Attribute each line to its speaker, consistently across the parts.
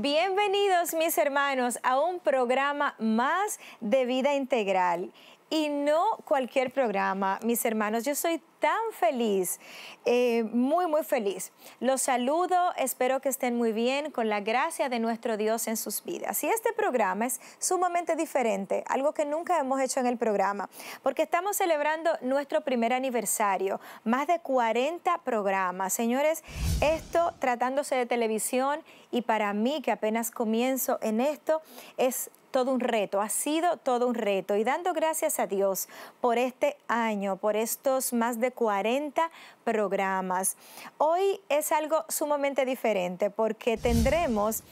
Speaker 1: Bienvenidos mis hermanos a un programa más de vida integral y no cualquier programa. Mis hermanos, yo soy tan feliz, eh, muy, muy feliz. Los saludo, espero que estén muy bien con la gracia de nuestro Dios en sus vidas. Y este programa es sumamente diferente, algo que nunca hemos hecho en el programa, porque estamos celebrando nuestro primer aniversario, más de 40 programas. Señores, esto tratándose de televisión y para mí que apenas comienzo en esto, es todo un reto, ha sido todo un reto. Y dando gracias a Dios por este año, por estos más de 40 programas. Hoy es algo sumamente diferente porque tendremos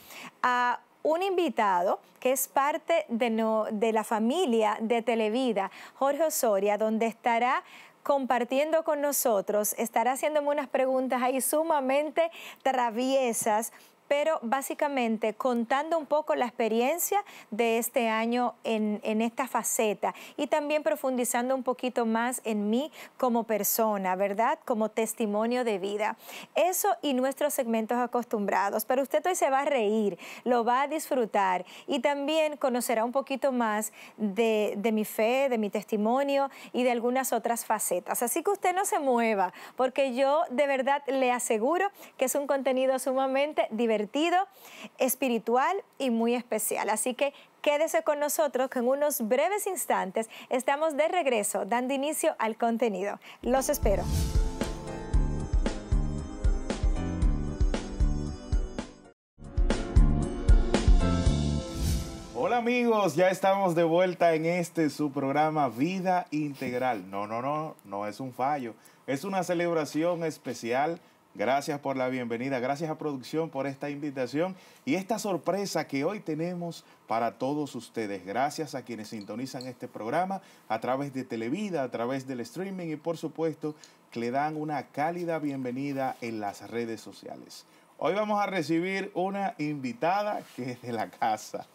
Speaker 1: a un invitado que es parte de, de la familia de Televida, Jorge Osoria, donde estará compartiendo con nosotros, estará haciéndome unas preguntas ahí sumamente traviesas pero básicamente contando un poco la experiencia de este año en, en, esta faceta y también profundizando un poquito más en mí como persona, ¿verdad? Como testimonio de vida. Eso y nuestros segmentos acostumbrados, pero usted hoy se va a reír, lo va a disfrutar y también conocerá un poquito más de, de mi fe, de mi testimonio y de algunas otras facetas. Así que usted no se mueva, porque yo de verdad le aseguro que es un contenido sumamente divertido divertido, espiritual y muy especial. Así que quédese con nosotros que en unos breves instantes estamos de regreso dando inicio al contenido. Los espero.
Speaker 2: Hola amigos, ya estamos de vuelta en este su programa Vida Integral. No, no, no, no es un fallo. Es una celebración especial Gracias por la bienvenida, gracias a producción por esta invitación y esta sorpresa que hoy tenemos para todos ustedes. Gracias a quienes sintonizan este programa a través de Televida, a través del streaming y por supuesto que le dan una cálida bienvenida en las redes sociales. Hoy vamos a recibir una invitada que es de la casa,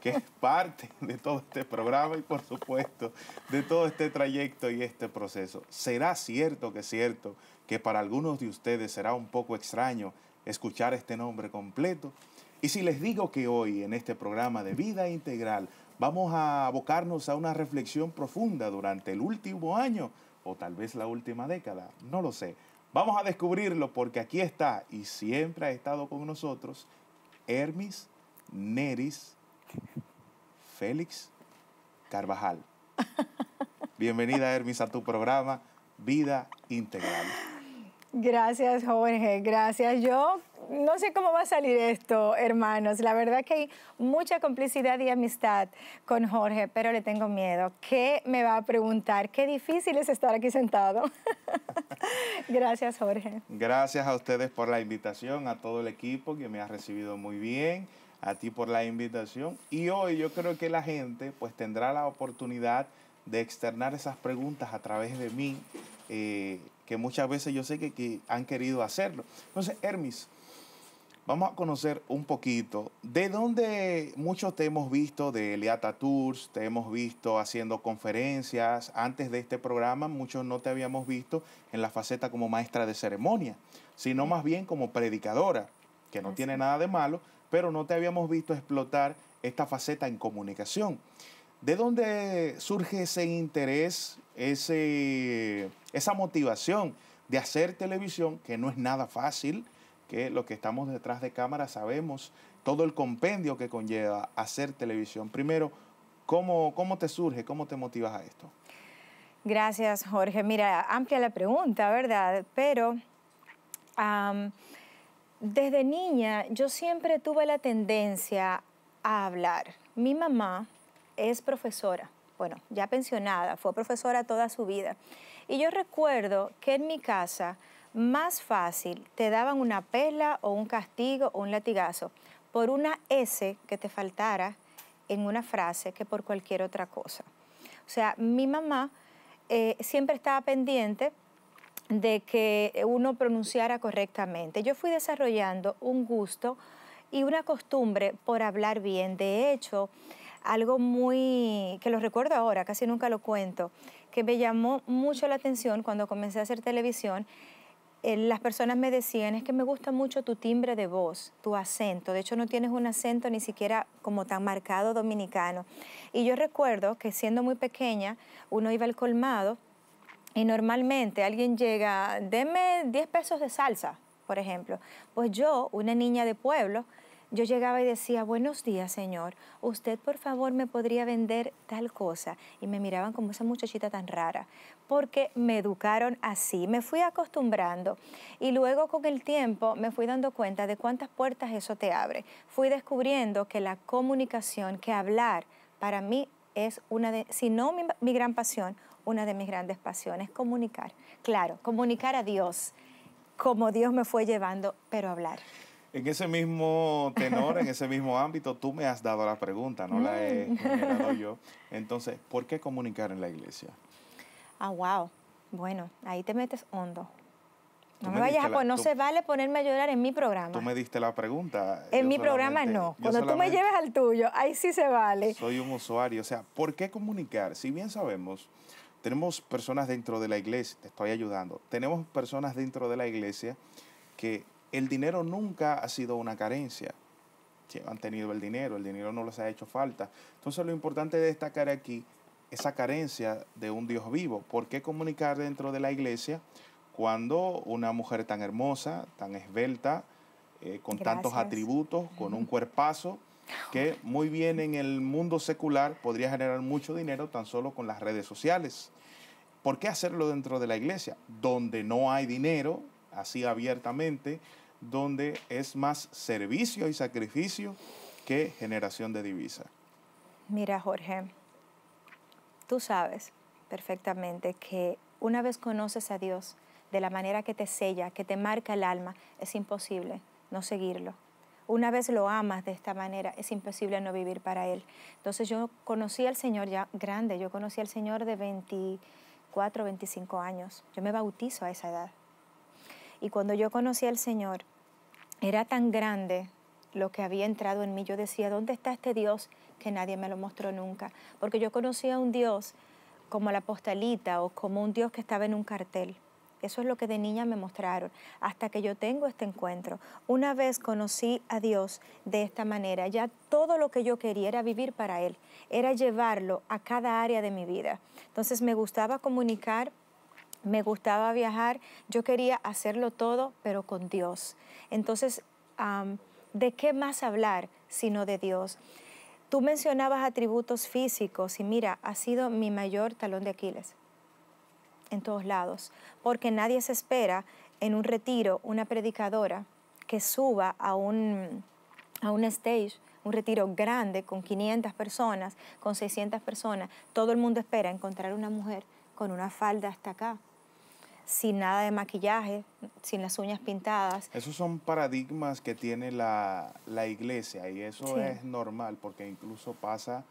Speaker 2: que es parte de todo este programa y por supuesto de todo este trayecto y este proceso. ¿Será cierto que es cierto que para algunos de ustedes será un poco extraño escuchar este nombre completo. Y si les digo que hoy en este programa de vida integral vamos a abocarnos a una reflexión profunda durante el último año o tal vez la última década, no lo sé. Vamos a descubrirlo porque aquí está y siempre ha estado con nosotros Hermis Neris Félix Carvajal. Bienvenida Hermes a tu programa Vida Integral.
Speaker 1: Gracias, Jorge. Gracias. Yo no sé cómo va a salir esto, hermanos. La verdad que hay mucha complicidad y amistad con Jorge, pero le tengo miedo. ¿Qué me va a preguntar? Qué difícil es estar aquí sentado. Gracias, Jorge.
Speaker 2: Gracias a ustedes por la invitación, a todo el equipo que me ha recibido muy bien, a ti por la invitación. Y hoy yo creo que la gente pues tendrá la oportunidad de externar esas preguntas a través de mí. Eh, que muchas veces yo sé que, han querido hacerlo. Entonces, Hermes, vamos a conocer un poquito de dónde muchos te hemos visto de Eliata Tours, te hemos visto haciendo conferencias. Antes de este programa, muchos no te habíamos visto en la faceta como maestra de ceremonia, sino más bien como predicadora, que no tiene nada de malo, pero no te habíamos visto explotar esta faceta en comunicación. ¿De dónde surge ese interés, ese, esa motivación de hacer televisión, que no es nada fácil, que los que estamos detrás de cámara sabemos todo el compendio que conlleva hacer televisión? Primero, ¿cómo, cómo te surge, cómo te motivas a esto?
Speaker 1: Gracias, Jorge. Mira, amplia la pregunta, ¿verdad? Pero desde niña yo siempre tuve la tendencia a hablar. Mi mamá, es profesora, bueno, ya pensionada, fue profesora toda su vida. Y yo recuerdo que en mi casa más fácil te daban una pela o un castigo o un latigazo por una S que te faltara en una frase que por cualquier otra cosa. O sea, mi mamá eh, siempre estaba pendiente de que uno pronunciara correctamente. Yo fui desarrollando un gusto y una costumbre por hablar bien. De hecho, algo muy, que lo recuerdo ahora, casi nunca lo cuento, que me llamó mucho la atención cuando comencé a hacer televisión. Eh, las personas me decían, es que me gusta mucho tu timbre de voz, tu acento. De hecho, no tienes un acento ni siquiera como tan marcado dominicano. Y yo recuerdo que siendo muy pequeña, uno iba al colmado y normalmente alguien llega, deme 10 pesos de salsa, por ejemplo. Pues yo, una niña de pueblo, yo llegaba y decía, buenos días, señor, usted por favor me podría vender tal cosa. Y me miraban como esa muchachita tan rara, porque me educaron así, me fui acostumbrando. Y luego con el tiempo me fui dando cuenta de cuántas puertas eso te abre. Fui descubriendo que la comunicación, que hablar, para mí es una de, si no mi, gran pasión, una de mis grandes pasiones, comunicar. Claro, comunicar a Dios, como Dios me fue llevando, pero hablar.
Speaker 2: En ese mismo tenor, en ese mismo ámbito, tú me has dado la pregunta, no la he dado mm. yo. Entonces, ¿por qué comunicar en la iglesia?
Speaker 1: Ah, wow. Bueno, ahí te metes hondo. No me, vayas a no se vale ponerme a llorar en mi programa. Tú
Speaker 2: me diste la pregunta. En mi programa no. Cuando tú me lleves
Speaker 1: al tuyo, ahí sí se vale.
Speaker 2: Soy un usuario. O sea, ¿por qué comunicar? Si bien sabemos, tenemos personas dentro de la iglesia, te estoy ayudando, tenemos personas dentro de la iglesia que el dinero nunca ha sido una carencia. han tenido el dinero, el dinero no les ha hecho falta. Entonces lo importante es destacar aquí esa carencia de un Dios vivo. ¿Por qué comunicar dentro de la iglesia cuando una mujer tan hermosa, tan esbelta, eh, con tantos atributos, con un cuerpazo, que muy bien en el mundo secular podría generar mucho dinero tan solo con las redes sociales. ¿Por qué hacerlo dentro de la iglesia? Donde no hay dinero, así abiertamente, donde es más servicio y sacrificio que generación de divisa.
Speaker 1: Mira, Jorge, tú sabes perfectamente que una vez conoces a Dios de la manera que te sella, que te marca el alma, es imposible no seguirlo. Una vez lo amas de esta manera, es imposible no vivir para Él. Entonces yo conocí al Señor ya grande, yo conocí al Señor de 24, 25 años. Yo me bautizo a esa edad. Y cuando yo conocí al Señor, era tan grande lo que había entrado en mí. Yo decía, ¿dónde está este Dios que nadie me lo mostró nunca? Porque yo conocía a un Dios como la postalita o como un Dios que estaba en un cartel. Eso es lo que de niña me mostraron, hasta que yo tengo este encuentro. Una vez conocí a Dios de esta manera, ya todo lo que yo quería era vivir para Él, era llevarlo a cada área de mi vida. Entonces me gustaba comunicar me gustaba viajar, yo quería hacerlo todo, pero con Dios. Entonces, ¿de qué más hablar sino de Dios? Tú mencionabas atributos físicos y mira, ha sido mi mayor talón de Aquiles en todos lados, porque nadie se espera en un retiro una predicadora que suba a un, a un stage, un retiro grande con 500 personas, con 600 personas. Todo el mundo espera encontrar una mujer con una falda hasta acá, sin nada de maquillaje, sin las uñas pintadas.
Speaker 2: Esos son paradigmas que tiene la, iglesia y eso es normal porque incluso pasa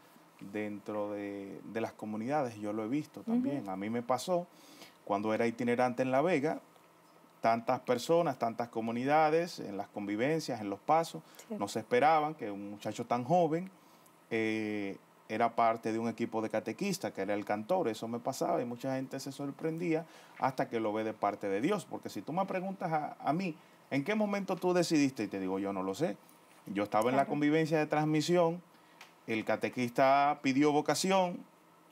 Speaker 2: dentro de, las comunidades, yo lo he visto también. A mí me pasó cuando era itinerante en La Vega, tantas personas, tantas comunidades, en las convivencias, en los pasos, no se esperaban que un muchacho tan joven eh, era parte de un equipo de catequistas, que era el cantor, eso me pasaba y mucha gente se sorprendía hasta que lo ve de parte de Dios, porque si tú me preguntas a, mí, ¿en qué momento tú decidiste? Y te digo, yo no lo sé. Yo estaba en la convivencia de transmisión, el catequista pidió vocación,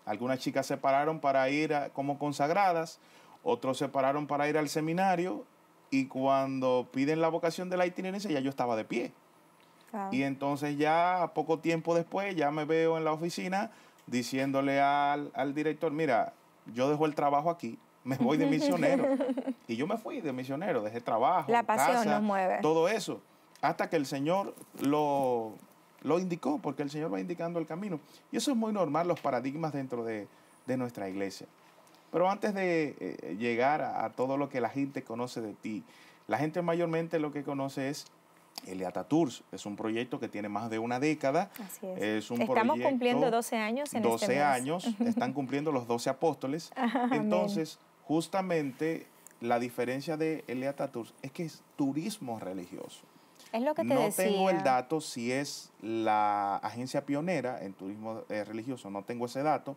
Speaker 2: algunas chicas se pararon para ir como consagradas, otros se pararon para ir al seminario y cuando piden la vocación de la itinerancia ya yo estaba de pie. Y entonces ya poco tiempo después ya me veo en la oficina diciéndole al, director, mira, yo dejo el trabajo aquí, me voy de misionero. y yo me fui de misionero, dejé trabajo. La pasión nos mueve. Todo eso. Hasta que el Señor lo, lo indicó, porque el Señor va indicando el camino. Y eso es muy normal, los paradigmas dentro de, nuestra iglesia. Pero antes de eh, llegar a, todo lo que la gente conoce de ti, la gente mayormente lo que conoce es el Tours es un proyecto que tiene más de una década.
Speaker 1: Así es. Estamos cumpliendo 12 años en este este mes. años,
Speaker 2: están cumpliendo los 12 apóstoles. Entonces, justamente la diferencia de El Tours es que es turismo religioso.
Speaker 1: Es lo que te no tengo el
Speaker 2: dato si es la agencia pionera en turismo eh, religioso, no tengo ese dato,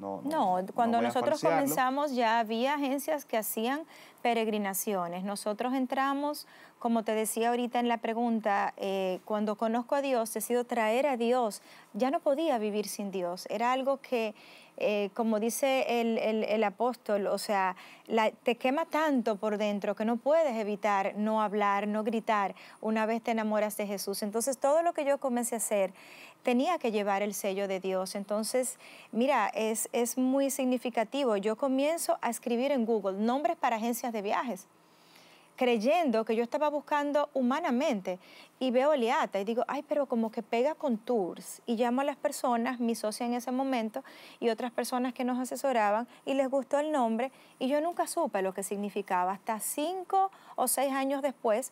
Speaker 2: no,
Speaker 1: cuando nosotros comenzamos ya había agencias que hacían peregrinaciones. Nosotros entramos, como te decía ahorita en la pregunta, eh, cuando conozco a Dios, he sido traer a Dios. Ya no podía vivir sin Dios. Era algo que eh, como dice el, el, apóstol, o sea, te quema tanto por dentro que no puedes evitar no hablar, no gritar una vez te enamoras de Jesús. Entonces todo lo que yo comencé a hacer tenía que llevar el sello de Dios. Entonces, mira, es, es muy significativo. Yo comienzo a escribir en Google nombres para agencias de viajes creyendo que yo estaba buscando humanamente y veo Eliata y digo, ay, pero como que pega con tours y llamo a las personas, mi socia en ese momento y otras personas que nos asesoraban y les gustó el nombre y yo nunca supe lo que significaba hasta cinco o seis años después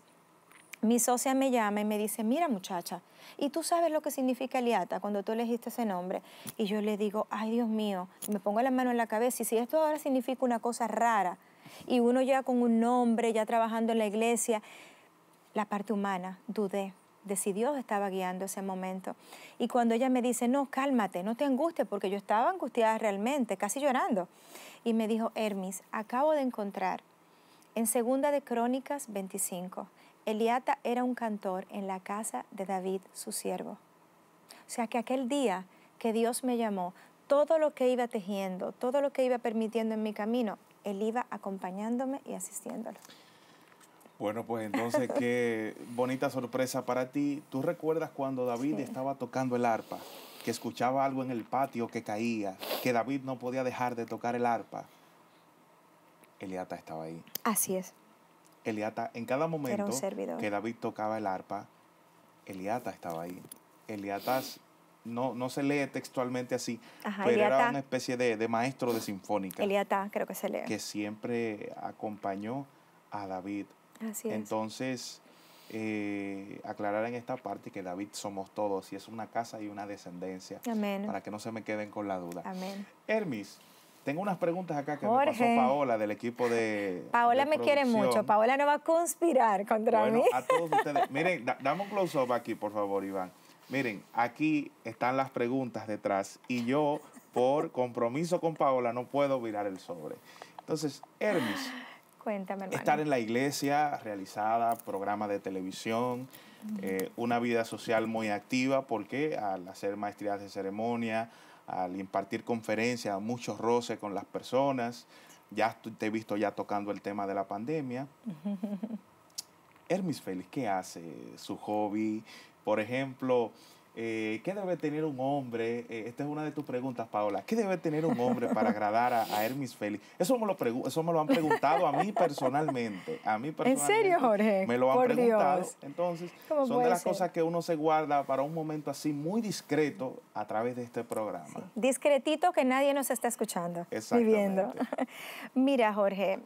Speaker 1: mi socia me llama y me dice, mira muchacha, ¿y tú sabes lo que significa Eliata cuando tú elegiste ese nombre? Y yo le digo, ay Dios mío, me pongo la mano en la cabeza y si esto ahora significa una cosa rara, y uno ya con un nombre, ya trabajando en la iglesia, la parte humana, dudé de si Dios estaba guiando ese momento. Y cuando ella me dice, no, cálmate, no te angusties, porque yo estaba angustiada realmente, casi llorando. Y me dijo, Hermis, acabo de encontrar en Segunda de Crónicas 25, Eliata era un cantor en la casa de David, su siervo. O sea que aquel día que Dios me llamó, todo lo que iba tejiendo, todo lo que iba permitiendo en mi camino, él iba acompañándome y asistiéndolo.
Speaker 2: Bueno, pues entonces qué bonita sorpresa para ti. ¿Tú recuerdas cuando David estaba tocando el arpa, que escuchaba algo en el patio que caía, que David no podía dejar de tocar el arpa? Eliata estaba ahí. Así es. Eliata, en cada momento que David tocaba el arpa, Eliata estaba ahí. Eliata no, se lee textualmente así, pero era una especie de, maestro de sinfónica.
Speaker 1: Eliata, creo que se lee. Que
Speaker 2: siempre acompañó a David. Así es. Entonces, eh, aclarar en esta parte que David somos todos y es una casa y una descendencia. Amén. Para que no se me queden con la duda. Amén. Hermis, tengo unas preguntas acá que me me pasó Paola del equipo de. Paola me quiere mucho.
Speaker 1: Paola no va a conspirar contra mí. A
Speaker 2: todos ustedes. Miren, damos un close-up aquí, por favor, Iván. Miren, aquí están las preguntas detrás y yo, por compromiso con Paola, no puedo virar el sobre. Entonces, Hermes.
Speaker 1: Cuéntame, Estar en
Speaker 2: la iglesia realizada, programa de televisión, eh, una vida social muy activa, porque al hacer maestrías de ceremonia, al impartir conferencias, muchos roces con las personas, ya te he visto ya tocando el tema de la pandemia. Hermes Félix, ¿qué hace? ¿Su hobby? Por ejemplo, eh, ¿qué debe tener un hombre? Eh, esta es una de tus preguntas, Paola. ¿Qué debe tener un hombre para agradar a, a Hermes Félix? Eso me, lo eso me lo han preguntado a mí personalmente. A mí personalmente. ¿En serio, Jorge? Me lo han preguntado. Entonces, son de las cosas que uno se guarda para un momento así muy discreto a través de este programa.
Speaker 1: Discretito que nadie nos está escuchando. Viviendo. Mira, Jorge,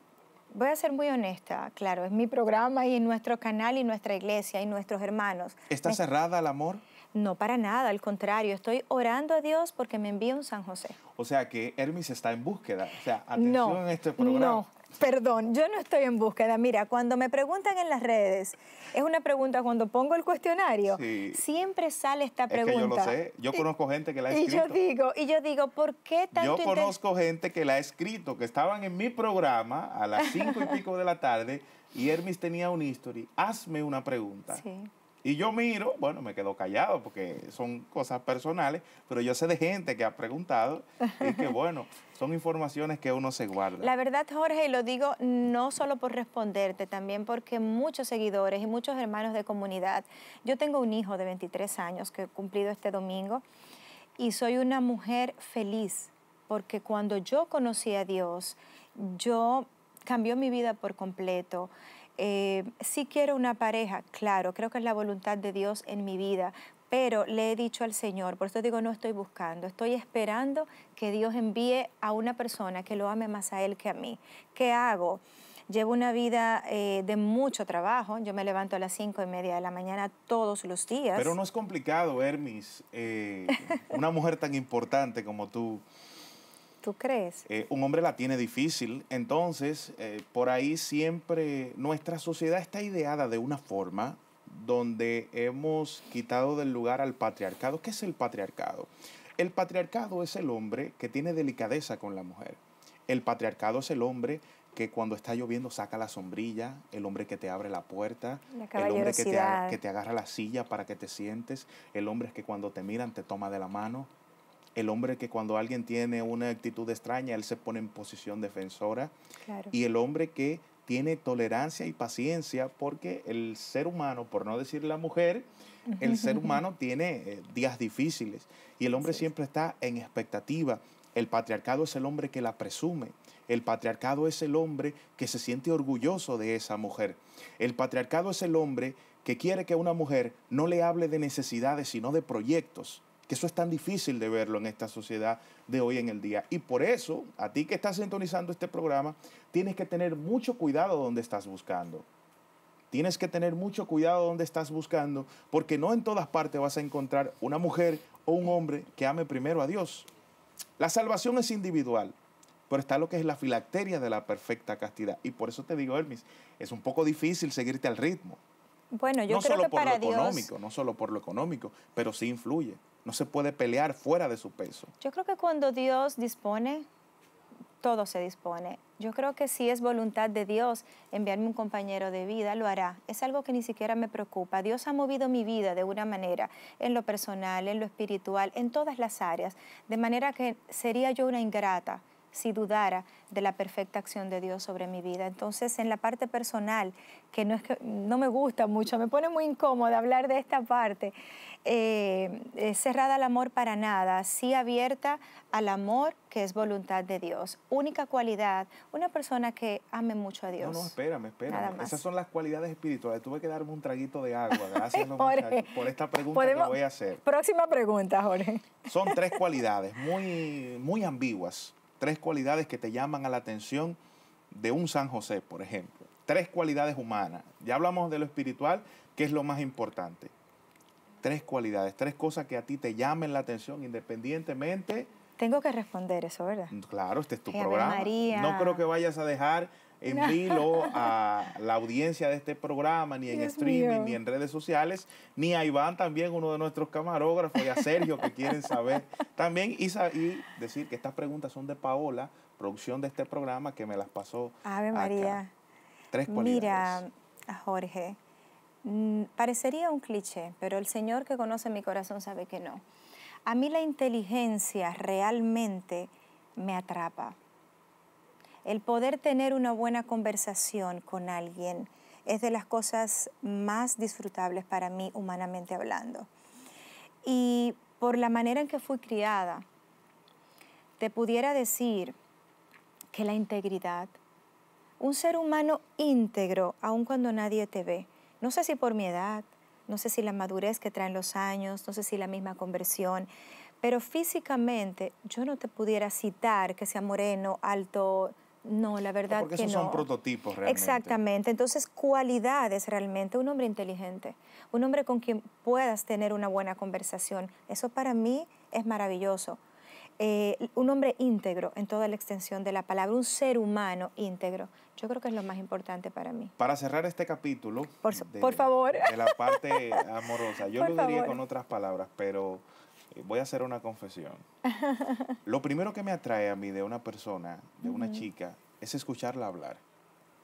Speaker 1: Voy a ser muy honesta, claro, es mi programa y nuestro canal y nuestra iglesia y nuestros hermanos.
Speaker 2: ¿Está cerrada al amor?
Speaker 1: No, para nada, al contrario, estoy orando a Dios porque me envía un San José.
Speaker 2: O sea que Hermes está en búsqueda. O sea, atención en este programa. No,
Speaker 1: Perdón, yo no estoy en búsqueda. Mira, cuando me preguntan en las redes, es una pregunta, cuando pongo el cuestionario, siempre sale esta pregunta. Es que yo lo sé, yo conozco
Speaker 2: gente que la ha escrito. Y yo
Speaker 1: digo, y yo digo ¿por qué tanto Yo conozco
Speaker 2: gente que la ha escrito, que estaban en mi programa a las cinco y pico de la tarde y Hermes tenía un history. Hazme una pregunta. Sí. Y yo miro, bueno, me quedo callado porque son cosas personales, pero yo sé de gente que ha preguntado y que, bueno, son informaciones que uno se guarda. La
Speaker 1: verdad, Jorge, y lo digo no solo por responderte, también porque muchos seguidores y muchos hermanos de comunidad, yo tengo un hijo de 23 años que he cumplido este domingo y soy una mujer feliz porque cuando yo conocí a Dios, yo cambió mi vida por completo. Si eh, sí quiero una pareja, claro, creo que es la voluntad de Dios en mi vida, pero le he dicho al Señor, por eso digo, no estoy buscando, estoy esperando que Dios envíe a una persona que lo ame más a Él que a mí. ¿Qué hago? Llevo una vida eh, de mucho trabajo, yo me levanto a las cinco y media de la mañana todos los días. Pero no
Speaker 2: es complicado, Hermis, eh, una mujer tan importante como tú.
Speaker 1: ¿Tú crees?
Speaker 2: Eh, un hombre la tiene difícil. Entonces, eh, por ahí siempre nuestra sociedad está ideada de una forma donde hemos quitado del lugar al patriarcado. ¿Qué es el patriarcado? El patriarcado es el hombre que tiene delicadeza con la mujer. El patriarcado es el hombre que cuando está lloviendo saca la sombrilla, el hombre que te abre la puerta,
Speaker 1: el hombre que te, que te
Speaker 2: agarra la silla para que te sientes, el hombre es que cuando te miran te toma de la mano, el hombre que cuando alguien tiene una actitud extraña, él se pone en posición defensora. Y el hombre que tiene tolerancia y paciencia porque el ser humano, por no decir la mujer, el ser humano tiene eh, días difíciles y el hombre siempre está en expectativa. El patriarcado es el hombre que la presume. El patriarcado es el hombre que se siente orgulloso de esa mujer. El patriarcado es el hombre que quiere que una mujer no le hable de necesidades, sino de proyectos que eso es tan difícil de verlo en esta sociedad de hoy en el día. Y por eso, a ti que estás sintonizando este programa, tienes que tener mucho cuidado donde estás buscando. Tienes que tener mucho cuidado donde estás buscando, porque no en todas partes vas a encontrar una mujer o un hombre que ame primero a Dios. La salvación es individual, pero está lo que es la filacteria de la perfecta castidad. Y por eso te digo, Hermes, es un poco difícil seguirte al ritmo.
Speaker 1: Bueno, yo no solo por lo económico,
Speaker 2: no solo por lo económico, pero sí influye. No se puede pelear fuera de su peso.
Speaker 1: Yo creo que cuando Dios dispone, todo se dispone. Yo creo que si es voluntad de Dios enviarme un compañero de vida, lo hará. Es algo que ni siquiera me preocupa. Dios ha movido mi vida de una manera, en lo personal, en lo espiritual, en todas las áreas, de manera que sería yo una ingrata si dudara de la perfecta acción de Dios sobre mi vida. Entonces, en la parte personal, que no, es no me gusta mucho, me pone muy incómoda hablar de esta parte, eh, cerrada al amor para nada, sí abierta al amor que es voluntad de Dios. Única cualidad, una persona que ame mucho a Dios. No, no,
Speaker 2: espérame, espérame. Esas son las cualidades espirituales. Tuve que darme un traguito
Speaker 1: de agua. Gracias, e-, por esta
Speaker 2: pregunta que voy a hacer.
Speaker 1: Próxima pregunta, Jorge.
Speaker 2: Son tres cualidades muy, muy ambiguas tres cualidades que te llaman a la atención de un San José, por ejemplo. Tres cualidades humanas. Ya hablamos de lo espiritual, que es lo más importante. Tres cualidades, tres cosas que a ti te llamen la atención
Speaker 1: independientemente. Tengo que responder eso, ¿verdad? Claro,
Speaker 2: este es tu programa. No creo que vayas a dejar en a la audiencia de este programa, ni en streaming, ni en redes sociales, ni a Iván también, uno de nuestros camarógrafos, y a Sergio que quieren saber también y, decir que estas preguntas son de Paola, producción de este programa, que me las
Speaker 1: pasó. Ave María.
Speaker 2: Mira,
Speaker 1: Jorge, mm, parecería un cliché, pero el Señor que conoce mi corazón sabe que no. A mí la inteligencia realmente me atrapa el poder tener una buena conversación con alguien es de las cosas más disfrutables para mí humanamente hablando. Y por la manera en que fui criada, te pudiera decir que la integridad, un ser humano íntegro, aun cuando nadie te ve, no sé si por mi edad, no sé si la madurez que traen los años, no sé si la misma conversión, pero físicamente yo no te pudiera citar que sea moreno, alto, no, la ah, verdad porque que esos son
Speaker 2: prototipos realmente. Exactamente.
Speaker 1: Entonces, cualidades realmente. Un hombre inteligente, un hombre con quien puedas tener una buena conversación. Eso para mí es maravilloso. Eh, un hombre íntegro en toda la extensión de la palabra, un ser humano íntegro. Yo creo que es lo más importante para mí.
Speaker 2: Para cerrar este capítulo, por,
Speaker 1: favor, de
Speaker 2: la parte amorosa, yo lo diría con otras palabras, pero voy a hacer una confesión. Lo primero que me atrae a mí de una persona, de una chica, es escucharla hablar.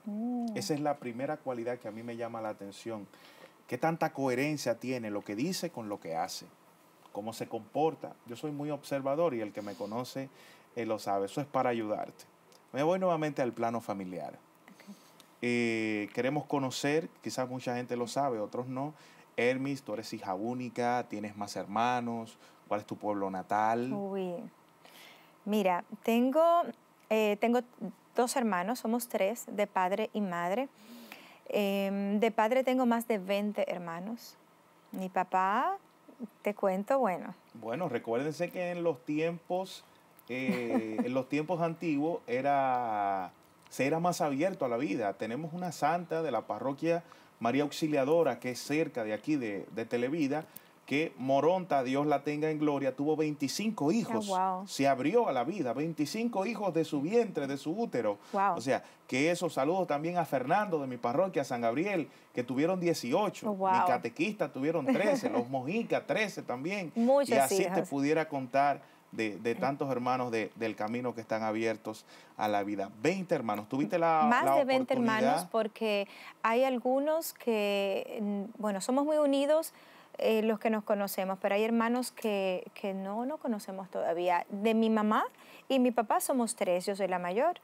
Speaker 2: Mm. Esa es la primera cualidad que a mí me llama la atención. ¿Qué tanta coherencia tiene lo que dice con lo que hace? ¿Cómo se comporta? Yo soy muy observador y el que me conoce eh, lo sabe. Eso es para ayudarte. Me voy nuevamente al plano familiar. Eh, queremos conocer, quizás mucha gente lo sabe, otros no. Hermis, tú eres hija única, tienes más hermanos, ¿Cuál es tu pueblo natal?
Speaker 1: Uy, mira, tengo, eh, tengo dos hermanos, somos tres, de padre y madre. Em, de padre tengo más de 20 hermanos. Mi papá, te cuento, bueno.
Speaker 2: Bueno, recuérdense que en los tiempos, eh, en los tiempos antiguos era, se era más abierto a la vida. Tenemos una santa de la parroquia María Auxiliadora, que es cerca de aquí, de, de Televida, que Moronta, Dios la tenga en gloria, tuvo 25 hijos. Se abrió a la vida, 25 hijos de su vientre, de su útero. O sea, que esos saludos también a Fernando de mi parroquia, San Gabriel, que tuvieron 18. Mi catequista tuvieron 13, los Mojica 13 también. y así te pudiera contar de, tantos hermanos del camino que están abiertos a la vida. 20 hermanos, tuviste la... Más de 20 hermanos
Speaker 1: porque hay algunos que, mm, bueno, somos muy unidos eh, los que nos conocemos, pero hay hermanos que, que no nos conocemos todavía. De mi mamá y mi papá somos tres, yo soy la mayor,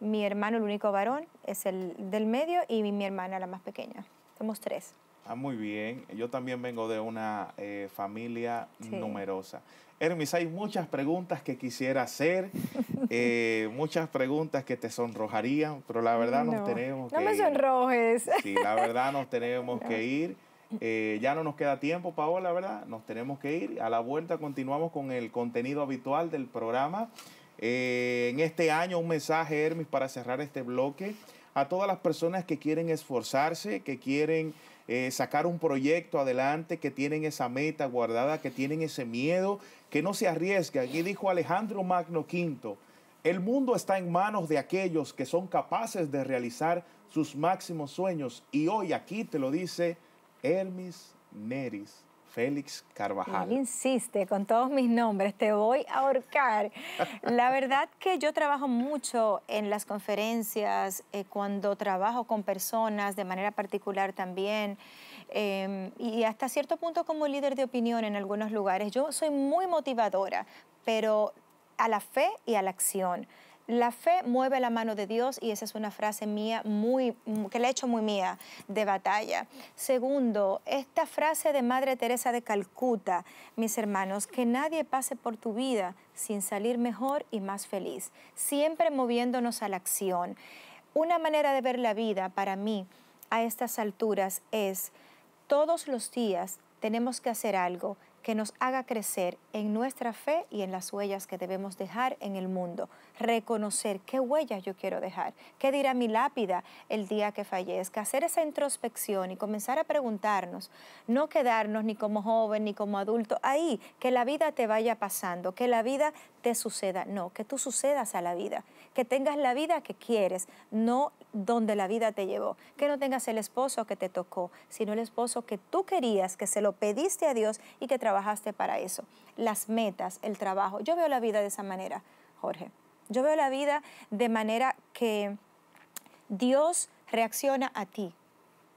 Speaker 1: mi hermano, el único varón, es el del medio y mi, hermana, la más pequeña. Somos tres.
Speaker 2: Ah, muy bien. Yo también vengo de una eh, familia numerosa. Hermes, hay muchas preguntas que quisiera hacer, eh, muchas preguntas que te sonrojarían, pero la verdad nos tenemos que ir. No me
Speaker 1: sonrojes. Sí,
Speaker 2: la verdad nos tenemos que ir. Eh, ya no nos queda tiempo, Paola, ¿verdad? Nos tenemos que ir. A la vuelta continuamos con el contenido habitual del programa. Eh, en este año, un mensaje, Hermes, para cerrar este bloque. A todas las personas que quieren esforzarse, que quieren eh, sacar un proyecto adelante, que tienen esa meta guardada, que tienen ese miedo, que no se arriesguen. Aquí dijo Alejandro Magno V, el mundo está en manos de aquellos que son capaces de realizar sus máximos sueños. Y hoy aquí te lo dice Hermes Neris Félix Carvajal.
Speaker 1: insiste con todos mis nombres, te voy a ahorcar. La verdad que yo trabajo mucho en las conferencias, eh, cuando trabajo con personas de manera particular también, em, y hasta cierto punto como líder de opinión en algunos lugares. Yo soy muy motivadora, pero a la fe y a la acción la fe mueve la mano de Dios y esa es una frase mía muy, que le he hecho muy mía de batalla. Segundo, esta frase de Madre Teresa de Calcuta, mis hermanos, que nadie pase por tu vida sin salir mejor y más feliz, siempre moviéndonos a la acción. Una manera de ver la vida para mí a estas alturas es todos los días tenemos que hacer algo que nos haga crecer en nuestra fe y en las huellas que debemos dejar en el mundo. Reconocer qué huellas yo quiero dejar, qué dirá mi lápida el día que fallezca. Hacer esa introspección y comenzar a preguntarnos, no quedarnos ni como joven ni como adulto ahí, que la vida te vaya pasando, que la vida te suceda, no, que tú sucedas a la vida, que tengas la vida que quieres, no donde la vida te llevó, que no tengas el esposo que te tocó, sino el esposo que tú querías, que se lo pediste a Dios y que trabajaste para eso. Las metas, el trabajo, yo veo la vida de esa manera, Jorge. Yo veo la vida de manera que Dios reacciona a ti.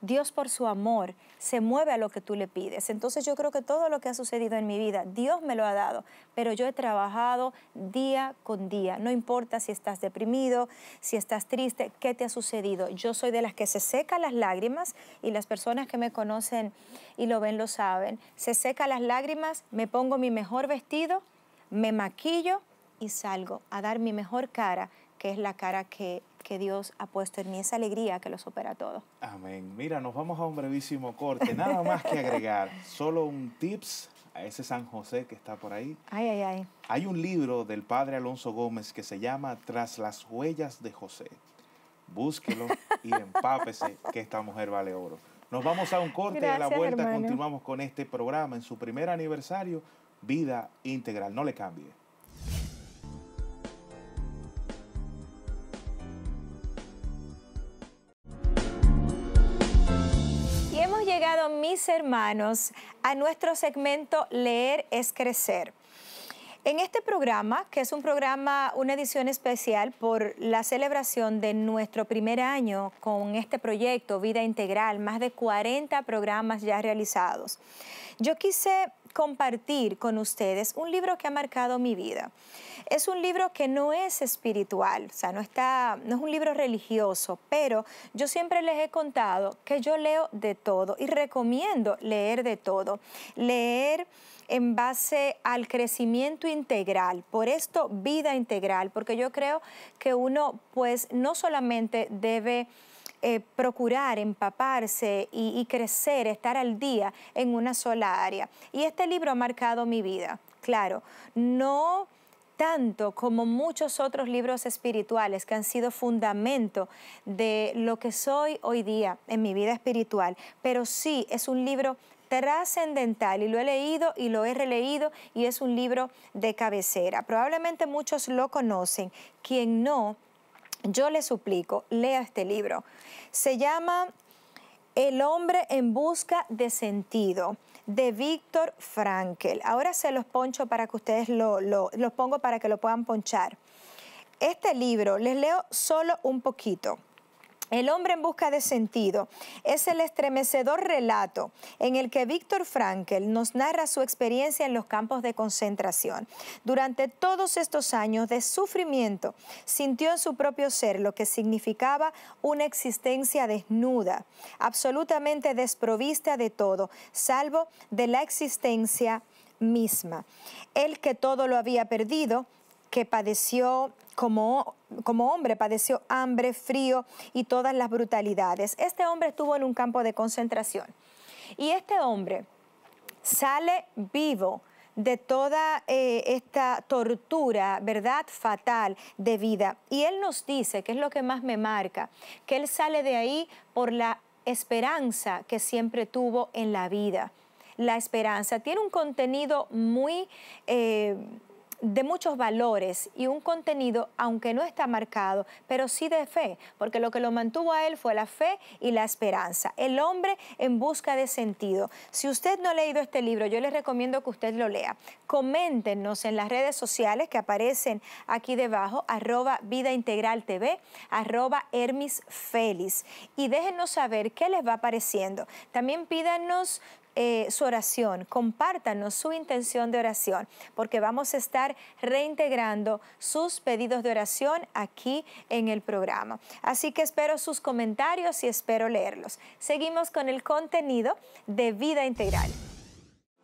Speaker 1: Dios por su amor se mueve a lo que tú le pides. Entonces yo creo que todo lo que ha sucedido en mi vida, Dios me lo ha dado, pero yo he trabajado día con día. No importa si estás deprimido, si estás triste, qué te ha sucedido. Yo soy de las que se seca las lágrimas y las personas que me conocen y lo ven lo saben. Se seca las lágrimas, me pongo mi mejor vestido, me maquillo y salgo a dar mi mejor cara, que es la cara que que Dios ha puesto en mí, esa alegría que lo supera todo.
Speaker 2: Amén. Mira, nos vamos a un brevísimo corte, nada más que agregar, solo un tips a ese San José que está por ahí. Ay, ay, ay. Hay un libro del padre Alonso Gómez que se llama Tras las huellas de José. Búsquelo y empápese que esta mujer vale oro. Nos vamos a un corte de y a la vuelta continuamos con este programa en su primer aniversario, Vida Integral. No le cambie.
Speaker 1: llegado, mis hermanos, a nuestro segmento Leer es Crecer. En este programa, que es un programa, una edición especial por la celebración de nuestro primer año con este proyecto Vida Integral, más de 40 programas ya realizados, yo quise compartir con ustedes un libro que ha marcado mi vida. Es un libro que no es espiritual, o sea, no, está, no es un libro religioso, pero yo siempre les he contado que yo leo de todo y recomiendo leer de todo. Leer en base al crecimiento integral, por esto vida integral, porque yo creo que uno pues no solamente debe eh, procurar empaparse y, y crecer, estar al día en una sola área. Y este libro ha marcado mi vida, claro. No tanto como muchos otros libros espirituales que han sido fundamento de lo que soy hoy día en mi vida espiritual, pero sí es un libro trascendental y lo he leído y lo he releído y es un libro de cabecera. Probablemente muchos lo conocen, quien no yo le suplico, lea este libro. Se llama El hombre en busca de sentido de Víctor Frankel. Ahora se los poncho para que ustedes lo, lo, los pongo para que lo puedan ponchar. Este libro, les leo solo un poquito. El hombre en busca de sentido es el estremecedor relato en el que Víctor Frankl nos narra su experiencia en los campos de concentración. Durante todos estos años de sufrimiento, sintió en su propio ser lo que significaba una existencia desnuda, absolutamente desprovista de todo, salvo de la existencia misma. El que todo lo había perdido, que padeció como, como, hombre padeció hambre, frío y todas las brutalidades. Este hombre estuvo en un campo de concentración y este hombre sale vivo de toda eh, esta tortura, ¿verdad? Fatal de vida. Y él nos dice, que es lo que más me marca, que él sale de ahí por la esperanza que siempre tuvo en la vida. La esperanza tiene un contenido muy... Eh, de muchos valores y un contenido, aunque no está marcado, pero sí de fe, porque lo que lo mantuvo a él fue la fe y la esperanza. El hombre en busca de sentido. Si usted no ha leído este libro, yo les recomiendo que usted lo lea. Coméntenos en las redes sociales que aparecen aquí debajo, arroba Vida Integral TV, arroba Hermis Félix, y déjenos saber qué les va apareciendo. También pídanos eh, su oración, compártanos su intención de oración, porque vamos a estar reintegrando sus pedidos de oración aquí en el programa. Así que espero sus comentarios y espero leerlos. Seguimos con el contenido de Vida Integral.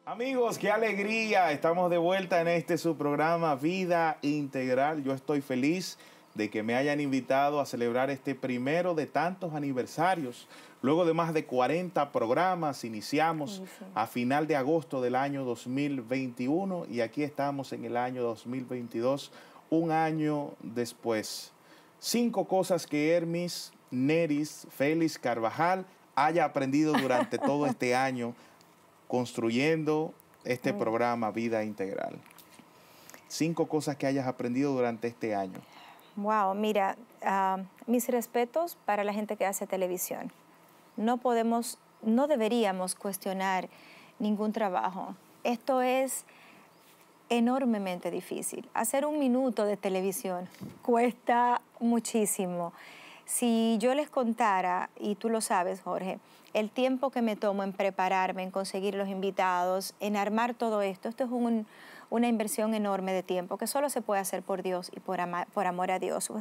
Speaker 2: Amigos, qué alegría. Estamos de vuelta en este su programa Vida Integral. Yo estoy feliz de que me hayan invitado a celebrar este primero de tantos aniversarios. Luego de más de 40 programas, iniciamos a final de agosto del año 2021 y aquí estamos en el año 2022, un año después. Cinco cosas que Hermes, Neris, Félix Carvajal haya aprendido durante todo este año construyendo este mm. programa Vida Integral. Cinco cosas que hayas aprendido durante este año.
Speaker 1: Wow, mira, mis respetos para la gente que hace televisión. No podemos, no deberíamos cuestionar ningún trabajo. Esto es enormemente difícil. Hacer un minuto de televisión cuesta muchísimo. Si yo les contara, y tú lo sabes, Jorge, el tiempo que me tomo en prepararme, en conseguir los invitados, en armar todo esto, esto es un, una inversión enorme de tiempo que solo se puede hacer por Dios y por, amor a Dios.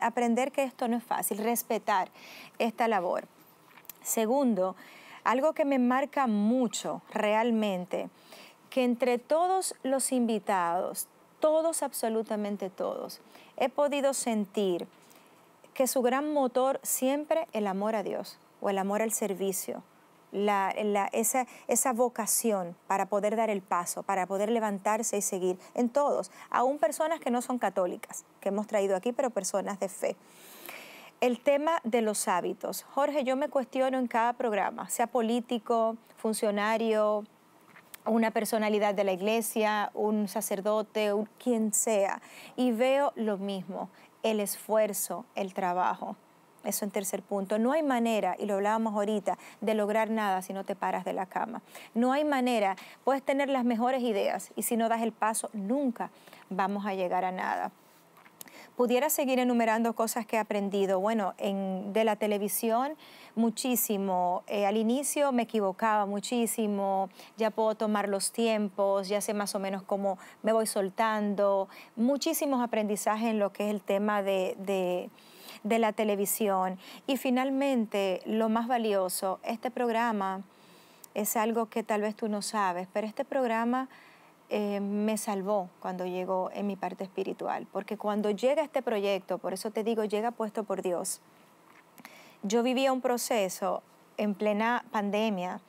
Speaker 1: aprender que esto no es fácil, respetar esta labor. Segundo, algo que me marca mucho realmente, que entre todos los invitados, todos, absolutamente todos, he podido sentir que su gran motor siempre el amor a Dios o el amor al servicio, esa, vocación para poder dar el paso, para poder levantarse y seguir en todos, aún personas que no son católicas, que hemos traído aquí, pero personas de fe. El tema de los hábitos. Jorge, yo me cuestiono en cada programa, sea político, funcionario, una personalidad de la iglesia, un sacerdote, quien sea, y veo lo mismo, el esfuerzo, el trabajo. Eso en tercer punto. No hay manera, y lo hablábamos ahorita, de lograr nada si no te paras de la cama. No hay manera. Puedes tener las mejores ideas y si no das el paso, nunca vamos a llegar a nada pudiera seguir enumerando cosas que he aprendido. Bueno, de la televisión muchísimo. Eh, al inicio me equivocaba muchísimo, ya puedo tomar los tiempos, ya sé más o menos cómo me voy soltando. Muchísimos aprendizajes en lo que es el tema de de la televisión. Y finalmente, lo más valioso, este programa es algo que tal vez tú no sabes, pero este programa eh, me salvó cuando llegó en mi parte espiritual, porque cuando llega este proyecto, por eso te digo, llega puesto por Dios, yo vivía un proceso en plena pandemia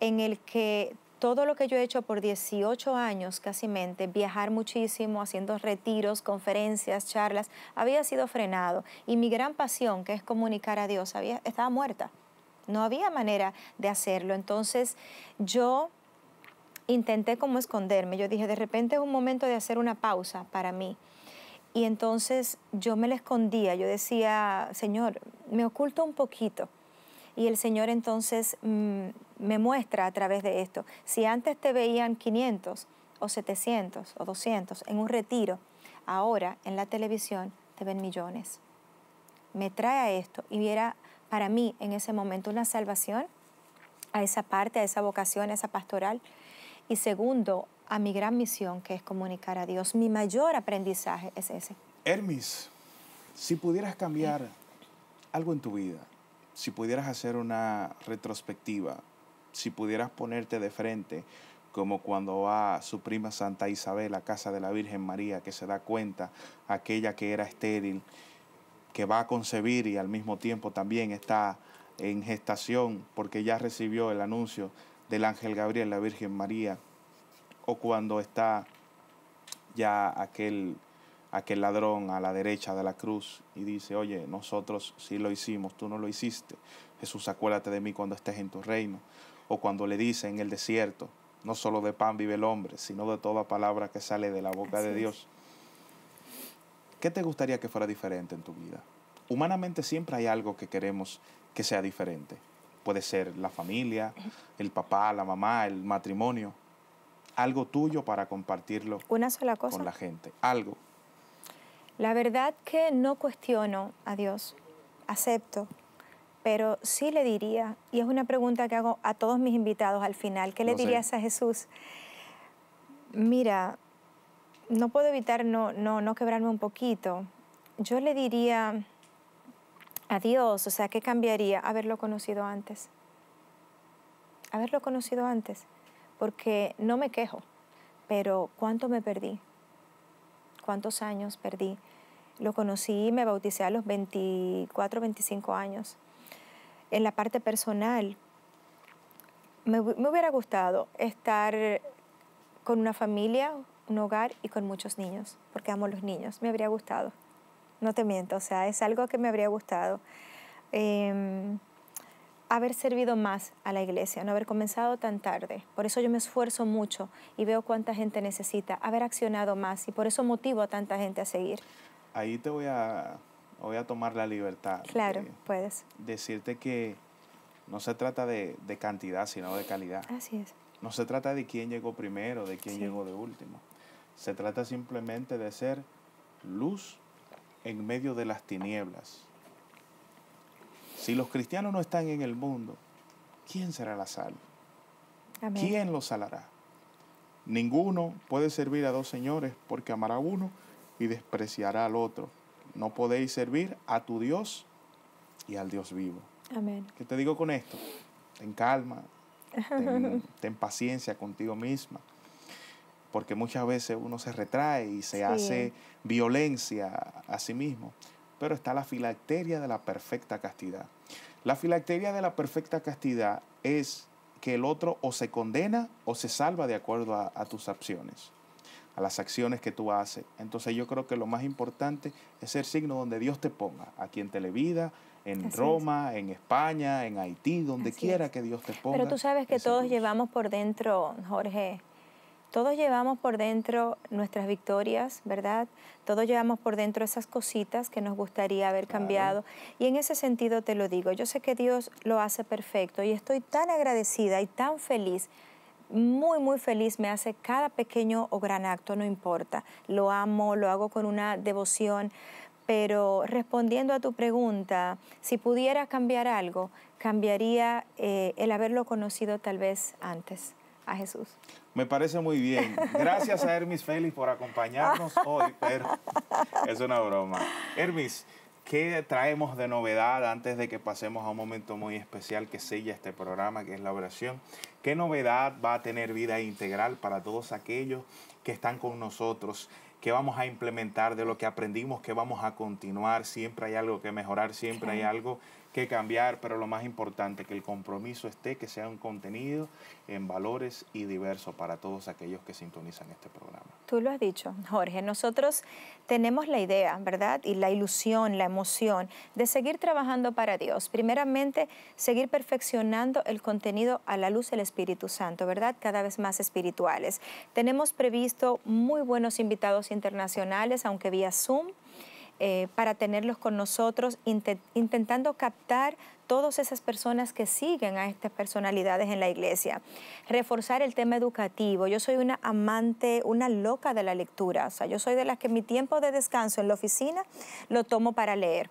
Speaker 1: en el que todo lo que yo he hecho por 18 años casi mente, viajar muchísimo, haciendo retiros, conferencias, charlas, había sido frenado. Y mi gran pasión, que es comunicar a Dios, había, estaba muerta. No había manera de hacerlo. Entonces yo intenté como esconderme. Yo dije, de repente es un momento de hacer una pausa para mí. Y entonces yo me la escondía. Yo decía, Señor, me oculto un poquito. Y el Señor entonces... Mm, me muestra a través de esto. Si antes te veían 500 o 700 o 200 en un retiro, ahora en la televisión te ven millones. Me trae a esto y viera para mí en ese momento una salvación a esa parte, a esa vocación, a esa pastoral. Y segundo, a mi gran misión que es comunicar a Dios. Mi mayor aprendizaje es ese.
Speaker 2: Hermes, si pudieras cambiar algo en tu vida, si pudieras hacer una retrospectiva, si pudieras ponerte de frente, como cuando va su prima Santa Isabel a casa de la Virgen María, que se da cuenta, aquella que era estéril, que va a concebir y al mismo tiempo también está en gestación, porque ya recibió el anuncio del ángel Gabriel, la Virgen María, o cuando está ya aquel, aquel ladrón a la derecha de la cruz y dice, oye, nosotros sí lo hicimos, tú no lo hiciste. Jesús, acuérdate de mí cuando estés en tu reino o cuando le dice en el desierto, no solo de pan vive el hombre, sino de toda palabra que sale de la boca de Dios. ¿Qué te gustaría que fuera diferente en tu vida? Humanamente siempre hay algo que queremos que sea diferente. Puede ser la familia, el papá, la mamá, el matrimonio. Algo tuyo para compartirlo
Speaker 1: Una sola con la
Speaker 2: gente. Algo.
Speaker 1: La verdad que no cuestiono a Dios. Acepto pero sí le diría, y es una pregunta que hago a todos mis invitados al final, ¿qué le dirías a Jesús? Mira, no puedo evitar no, no, quebrarme un poquito. Yo le diría a Dios, o sea, ¿qué cambiaría? Haberlo conocido antes. Haberlo conocido antes, porque no me quejo, pero ¿cuánto me perdí? ¿Cuántos años perdí? Lo conocí, y me bauticé a los 24, 25 años en la parte personal, me, hubiera gustado estar con una familia, un hogar y con muchos niños, porque amo los niños, me habría gustado. No te miento, o sea, es algo que me habría gustado. Em, haber servido más a la iglesia, no haber comenzado tan tarde. Por eso yo me esfuerzo mucho y veo cuánta gente necesita, haber accionado más y por eso motivo a tanta gente a seguir.
Speaker 2: Ahí te voy a voy a tomar la libertad. Claro, puedes. Decirte que no se trata de, cantidad, sino de calidad. Así es. No se trata de quién llegó primero, de quién llegó de último. Se trata simplemente de ser luz en medio de las tinieblas. Si los cristianos no están en el mundo, ¿quién será la sal? ¿Quién los salará? Ninguno puede servir a dos señores porque amará a uno y despreciará al otro no podéis servir a tu Dios y al Dios vivo. Amén. ¿Qué te digo con esto? Ten calma, ten, paciencia contigo misma, porque muchas veces uno se retrae y se hace violencia a sí mismo, pero está la filacteria de la perfecta castidad. La filacteria de la perfecta castidad es que el otro o se condena o se salva de acuerdo a, a tus acciones a las acciones que tú haces. Entonces yo creo que lo más importante es el signo donde Dios te ponga, aquí en Televida, en Roma, en España, en Haití, donde quiera que Dios te ponga. Pero tú
Speaker 1: sabes que todos llevamos por dentro, Jorge, todos llevamos por dentro nuestras victorias, ¿verdad? Todos llevamos por dentro esas cositas que nos gustaría haber cambiado. Y en ese sentido te lo digo, yo sé que Dios lo hace perfecto y estoy tan agradecida y tan feliz muy, muy feliz me hace cada pequeño o gran acto, no importa. Lo amo, lo hago con una devoción. Pero respondiendo a tu pregunta, si pudiera cambiar algo, cambiaría eh, el haberlo conocido tal vez antes a Jesús.
Speaker 2: Me parece muy bien. Gracias a Hermis Félix por acompañarnos hoy, pero es una broma. Hermis, ¿Qué traemos de novedad antes de que pasemos a un momento muy especial que sella este programa, que es la oración? ¿Qué novedad va a tener vida integral para todos aquellos que están con nosotros? ¿Qué vamos a implementar de lo que aprendimos? ¿Qué vamos a continuar? Siempre hay algo que mejorar, siempre hay algo que cambiar, pero lo más importante, que el compromiso esté, que sea un contenido en valores y diverso para todos aquellos que sintonizan este programa.
Speaker 1: Tú lo has dicho, Jorge, nosotros tenemos la idea, ¿verdad? Y la ilusión, la emoción de seguir trabajando para Dios. Primeramente, seguir perfeccionando el contenido a la luz del Espíritu Santo, ¿verdad? Cada vez más espirituales. Tenemos previsto muy buenos invitados internacionales, aunque vía Zoom. Eh, para tenerlos con nosotros, intentando captar todas esas personas que siguen a estas personalidades en la iglesia. Reforzar el tema educativo. Yo soy una amante, una loca de la lectura. O sea, yo soy de las que mi tiempo de descanso en la oficina lo tomo para leer.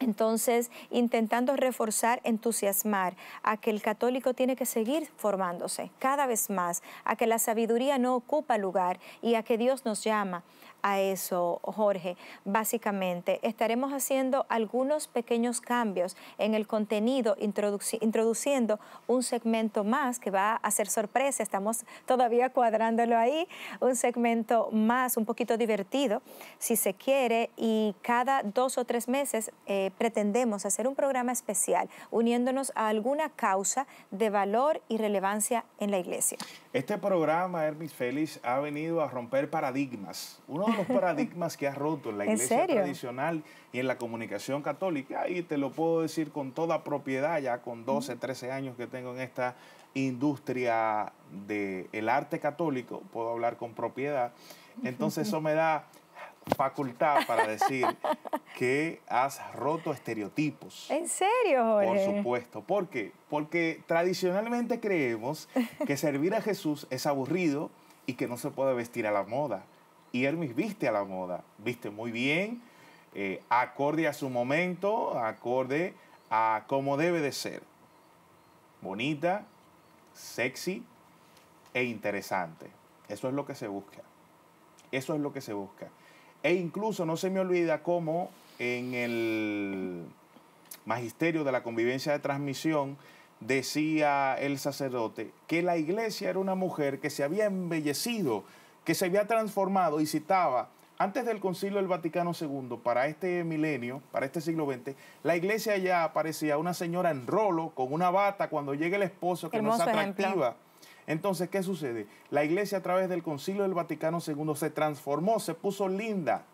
Speaker 1: Entonces, intentando reforzar, entusiasmar a que el católico tiene que seguir formándose cada vez más, a que la sabiduría no ocupa lugar y a que Dios nos llama a eso, Jorge, básicamente estaremos haciendo algunos pequeños cambios en el contenido, introduciendo un segmento más que va a ser sorpresa, estamos todavía cuadrándolo ahí, un segmento más, un poquito divertido, si se quiere, y cada dos o tres meses eh, pretendemos hacer un programa especial uniéndonos a alguna causa de valor y relevancia en la iglesia.
Speaker 2: Este programa, Hermes Félix, ha venido a romper paradigmas. Uno los paradigmas que ha roto en la iglesia tradicional y en la comunicación católica. Y te lo puedo decir con toda propiedad, ya con 12, 13 años que tengo en esta industria del arte católico, puedo hablar con propiedad. Entonces eso me da facultad para decir que has roto estereotipos.
Speaker 1: ¿En serio, Por
Speaker 2: supuesto. ¿Por qué? Porque tradicionalmente creemos que servir a Jesús es aburrido y que no se puede vestir a la moda y Hermes viste a la moda, viste muy bien, eh, acorde a su momento, acorde a cómo debe de ser. Bonita, sexy e interesante. Eso es lo que se busca. Eso es lo que se busca. E incluso no se me olvida cómo en el magisterio de la convivencia de transmisión decía el sacerdote que la iglesia era una mujer que se había embellecido que se había transformado y citaba antes del concilio del Vaticano II, para este milenio, para este siglo XX, la iglesia ya parecía una señora en rolo, con una bata, cuando llega el esposo, que no es atractiva. Entonces, ¿qué sucede? La iglesia a través del concilio del Vaticano II se transformó, se puso linda,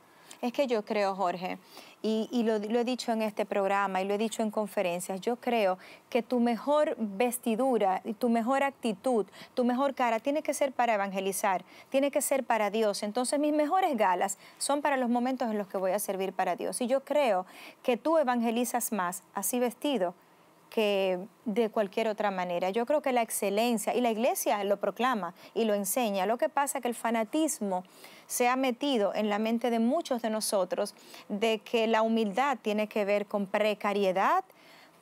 Speaker 1: es que yo creo, Jorge, y, lo, lo, he dicho en este programa y lo he dicho en conferencias, yo creo que tu mejor vestidura, tu mejor actitud, tu mejor cara tiene que ser para evangelizar, tiene que ser para Dios. Entonces mis mejores galas son para los momentos en los que voy a servir para Dios. Y yo creo que tú evangelizas más así vestido que de cualquier otra manera. Yo creo que la excelencia, y la iglesia lo proclama y lo enseña, lo que pasa es que el fanatismo se ha metido en la mente de muchos de nosotros de que la humildad tiene que ver con precariedad,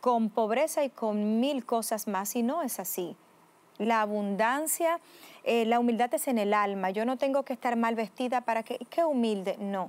Speaker 1: con pobreza y con mil cosas más, y no es así. La abundancia, eh, la humildad es en el alma. Yo no tengo que estar mal vestida para que, qué humilde, no.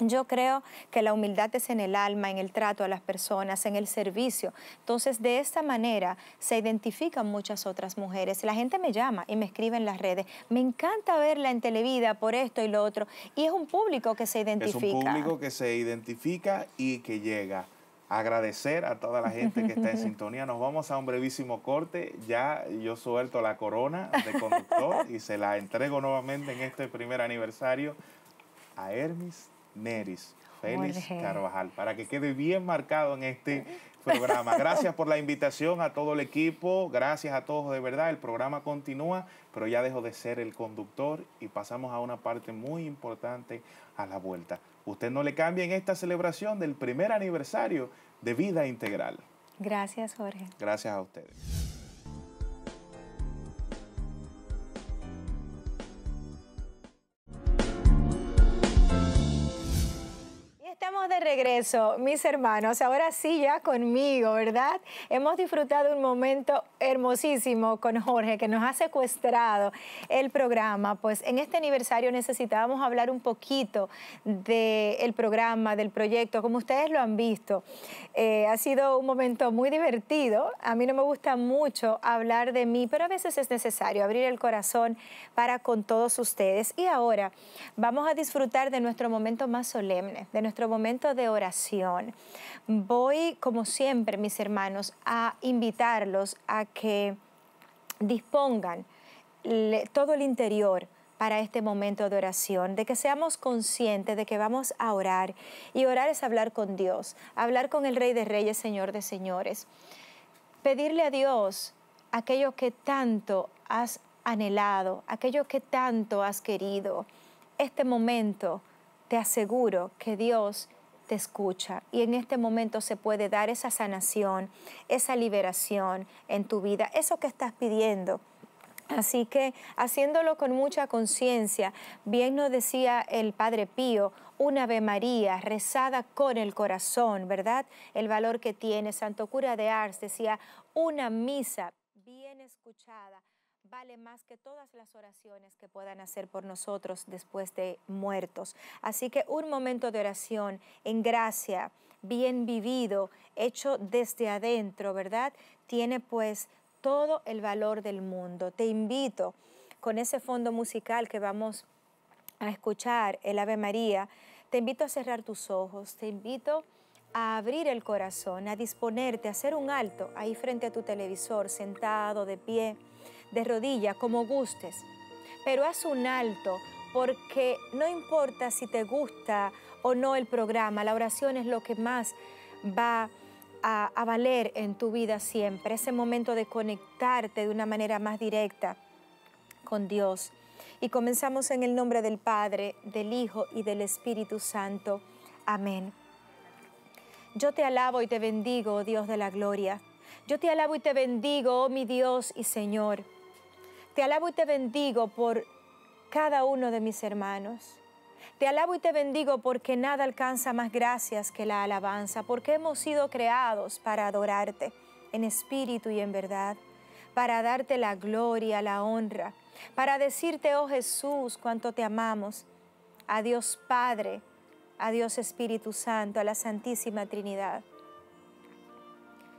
Speaker 1: Yo creo que la humildad es en el alma, en el trato a las personas, en el servicio. Entonces, de esta manera se identifican muchas otras mujeres. La gente me llama y me escribe en las redes. Me encanta verla en Televida por esto y lo otro. Y es un público que se identifica. Es un público
Speaker 2: que se identifica y que llega. Agradecer a toda la gente que está en sintonía. Nos vamos a un brevísimo corte. Ya yo suelto la corona de conductor y se la entrego nuevamente en este primer aniversario a Hermes Neris. Félix Carvajal, para que quede bien marcado en este
Speaker 1: programa. Gracias por
Speaker 2: la invitación a todo el equipo, gracias a todos de verdad. El programa continúa, pero ya dejo de ser el conductor y pasamos a una parte muy importante a la vuelta. Usted no le cambie en esta celebración del primer aniversario de Vida Integral.
Speaker 1: Gracias, Jorge.
Speaker 2: Gracias a ustedes.
Speaker 1: regreso, mis hermanos. Ahora sí, ya conmigo, ¿verdad? Hemos disfrutado un momento hermosísimo con Jorge, que nos ha secuestrado el programa. Pues en este aniversario necesitábamos hablar un poquito del programa, del proyecto, como ustedes lo han visto. Eh, ha sido un momento muy divertido. A mí no me gusta mucho hablar de mí, pero a veces es necesario abrir el corazón para con todos ustedes. Y ahora vamos a disfrutar de nuestro momento más solemne, de nuestro momento de oración. Voy, como siempre, mis hermanos, a invitarlos a que dispongan todo el interior para este momento de oración, de que seamos conscientes de que vamos a orar. Y orar es hablar con Dios, hablar con el Rey de Reyes, Señor de Señores. Pedirle a Dios aquello que tanto has anhelado, aquello que tanto has querido. Este momento, te aseguro que Dios te escucha y en este momento se puede dar esa sanación, esa liberación en tu vida, eso que estás pidiendo. Así que haciéndolo con mucha conciencia, bien nos decía el Padre Pío, una Ave María rezada con el corazón, ¿verdad? El valor que tiene. Santo Cura de Ars decía, una misa bien escuchada vale más que todas las oraciones que puedan hacer por nosotros después de muertos. Así que un momento de oración en gracia, bien vivido, hecho desde adentro, ¿verdad? Tiene pues todo el valor del mundo. Te invito con ese fondo musical que vamos a escuchar, el Ave María, te invito a cerrar tus ojos, te invito a abrir el corazón, a disponerte, a hacer un alto ahí frente a tu televisor, sentado, de pie de rodillas, como gustes, pero haz un alto porque no importa si te gusta o no el programa, la oración es lo que más va a, valer en tu vida siempre, ese momento de conectarte de una manera más directa con Dios. Y comenzamos en el nombre del Padre, del Hijo y del Espíritu Santo. Amén. Yo te alabo y te bendigo, oh Dios de la gloria. Yo te alabo y te bendigo, oh mi Dios y Señor. Te alabo y te bendigo por cada uno de mis hermanos. Te alabo y te bendigo porque nada alcanza más gracias que la alabanza, porque hemos sido creados para adorarte en espíritu y en verdad, para darte la gloria, la honra, para decirte, oh Jesús, cuánto te amamos, a Dios Padre, a Dios Espíritu Santo, a la Santísima Trinidad.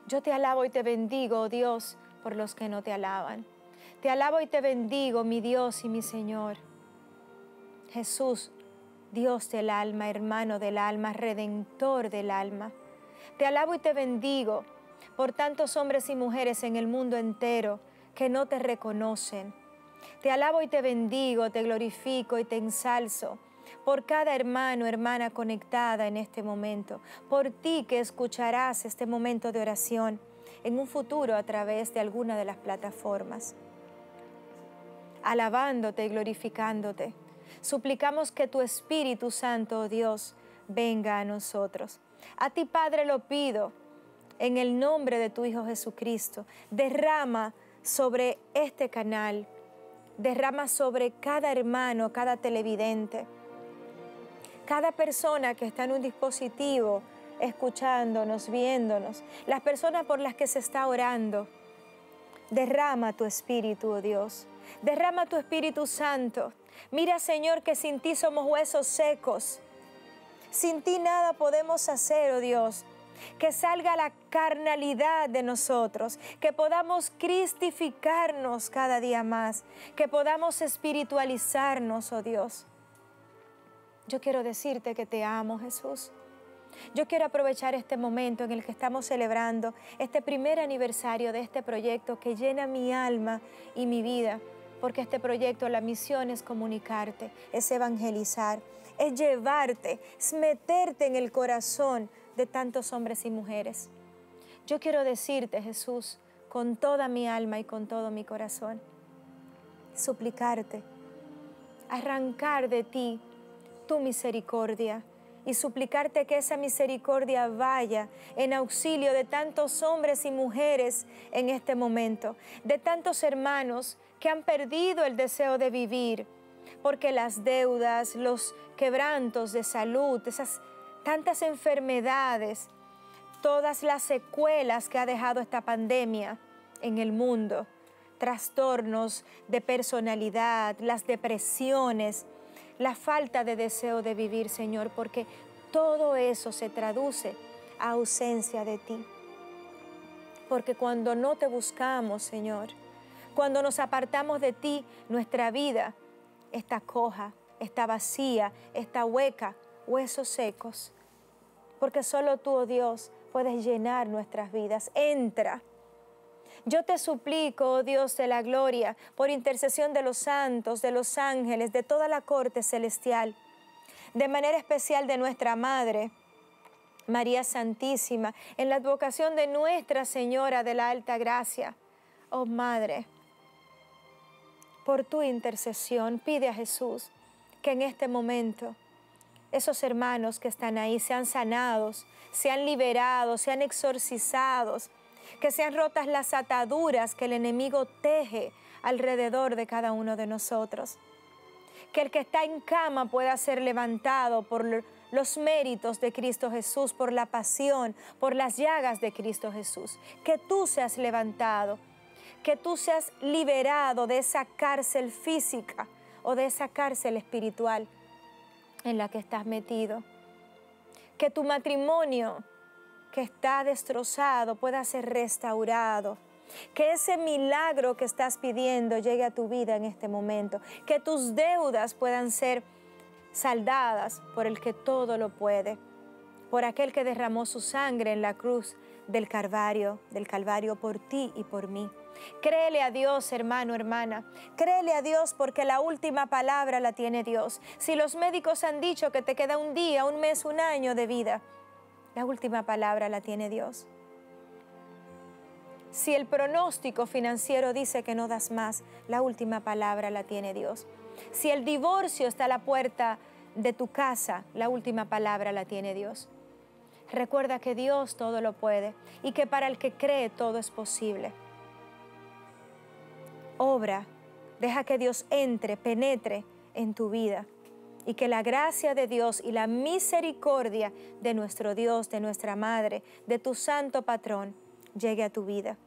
Speaker 1: Yo te alabo y te bendigo, oh Dios, por los que no te alaban te alabo y te bendigo, mi Dios y mi Señor. Jesús, Dios del alma, hermano del alma, redentor del alma. Te alabo y te bendigo por tantos hombres y mujeres en el mundo entero que no te reconocen. Te alabo y te bendigo, te glorifico y te ensalzo por cada hermano, hermana conectada en este momento, por ti que escucharás este momento de oración en un futuro a través de alguna de las plataformas alabándote y glorificándote. Suplicamos que tu Espíritu Santo, Dios, venga a nosotros. A ti, Padre, lo pido en el nombre de tu Hijo Jesucristo. Derrama sobre este canal, derrama sobre cada hermano, cada televidente, cada persona que está en un dispositivo escuchándonos, viéndonos, las personas por las que se está orando. Derrama tu espíritu, oh Dios. Derrama tu Espíritu Santo. Mira, Señor, que sin ti somos huesos secos. Sin ti nada podemos hacer, oh Dios. Que salga la carnalidad de nosotros, que podamos cristificarnos cada día más, que podamos espiritualizarnos, oh Dios. Yo quiero decirte que te amo, Jesús. Yo quiero aprovechar este momento en el que estamos celebrando este primer aniversario de este proyecto que llena mi alma y mi vida porque este proyecto, la misión es comunicarte, es evangelizar, es llevarte, es meterte en el corazón de tantos hombres y mujeres. Yo quiero decirte, Jesús, con toda mi alma y con todo mi corazón, suplicarte, arrancar de ti tu misericordia y suplicarte que esa misericordia vaya en auxilio de tantos hombres y mujeres en este momento, de tantos hermanos que han perdido el deseo de vivir, porque las deudas, los quebrantos de salud, esas tantas enfermedades, todas las secuelas que ha dejado esta pandemia en el mundo, trastornos de personalidad, las depresiones, la falta de deseo de vivir, Señor, porque todo eso se traduce a ausencia de ti. Porque cuando no te buscamos, Señor, cuando nos apartamos de ti, nuestra vida está coja, está vacía, está hueca, huesos secos. Porque solo tú, oh Dios, puedes llenar nuestras vidas. Entra. Yo te suplico, oh Dios de la gloria, por intercesión de los santos, de los ángeles, de toda la corte celestial, de manera especial de nuestra Madre, María Santísima, en la advocación de Nuestra Señora de la Alta Gracia. Oh Madre, por tu intercesión, pide a Jesús que en este momento esos hermanos que están ahí sean sanados, sean liberados, sean exorcizados, que sean rotas las ataduras que el enemigo teje alrededor de cada uno de nosotros. Que el que está en cama pueda ser levantado por los méritos de Cristo Jesús, por la pasión, por las llagas de Cristo Jesús. Que tú seas levantado que tú seas liberado de esa cárcel física o de esa cárcel espiritual en la que estás metido. Que tu matrimonio que está destrozado pueda ser restaurado. Que ese milagro que estás pidiendo llegue a tu vida en este momento. Que tus deudas puedan ser saldadas por el que todo lo puede. Por aquel que derramó su sangre en la cruz del Calvario, del Calvario por ti y por mí. Créele a Dios, hermano, hermana. Créele a Dios porque la última palabra la tiene Dios. Si los médicos han dicho que te queda un día, un mes, un año de vida, la última palabra la tiene Dios. Si el pronóstico financiero dice que no das más, la última palabra la tiene Dios. Si el divorcio está a la puerta de tu casa, la última palabra la tiene Dios. Recuerda que Dios todo lo puede y que para el que cree todo es posible obra, deja que Dios entre, penetre en tu vida y que la gracia de Dios y la misericordia de nuestro Dios, de nuestra Madre, de tu santo patrón, llegue a tu vida.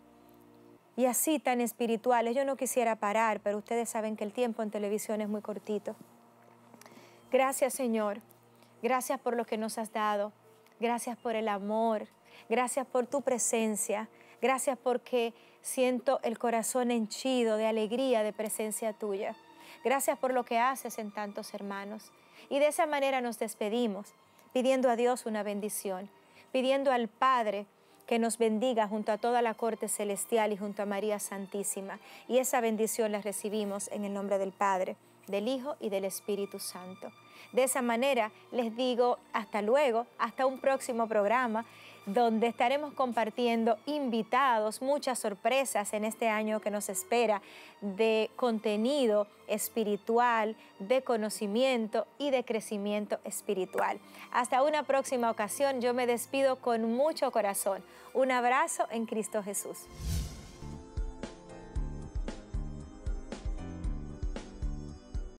Speaker 1: Y así tan espirituales, yo no quisiera parar, pero ustedes saben que el tiempo en televisión es muy cortito. Gracias Señor, gracias por lo que nos has dado, gracias por el amor, gracias por tu presencia, gracias porque Siento el corazón henchido de alegría de presencia tuya. Gracias por lo que haces en tantos hermanos. Y de esa manera nos despedimos, pidiendo a Dios una bendición, pidiendo al Padre que nos bendiga junto a toda la corte celestial y junto a María Santísima. Y esa bendición la recibimos en el nombre del Padre, del Hijo y del Espíritu Santo. De esa manera les digo hasta luego, hasta un próximo programa donde estaremos compartiendo invitados, muchas sorpresas en este año que nos espera de contenido espiritual, de conocimiento y de crecimiento espiritual. Hasta una próxima ocasión, yo me despido con mucho corazón. Un abrazo en Cristo Jesús.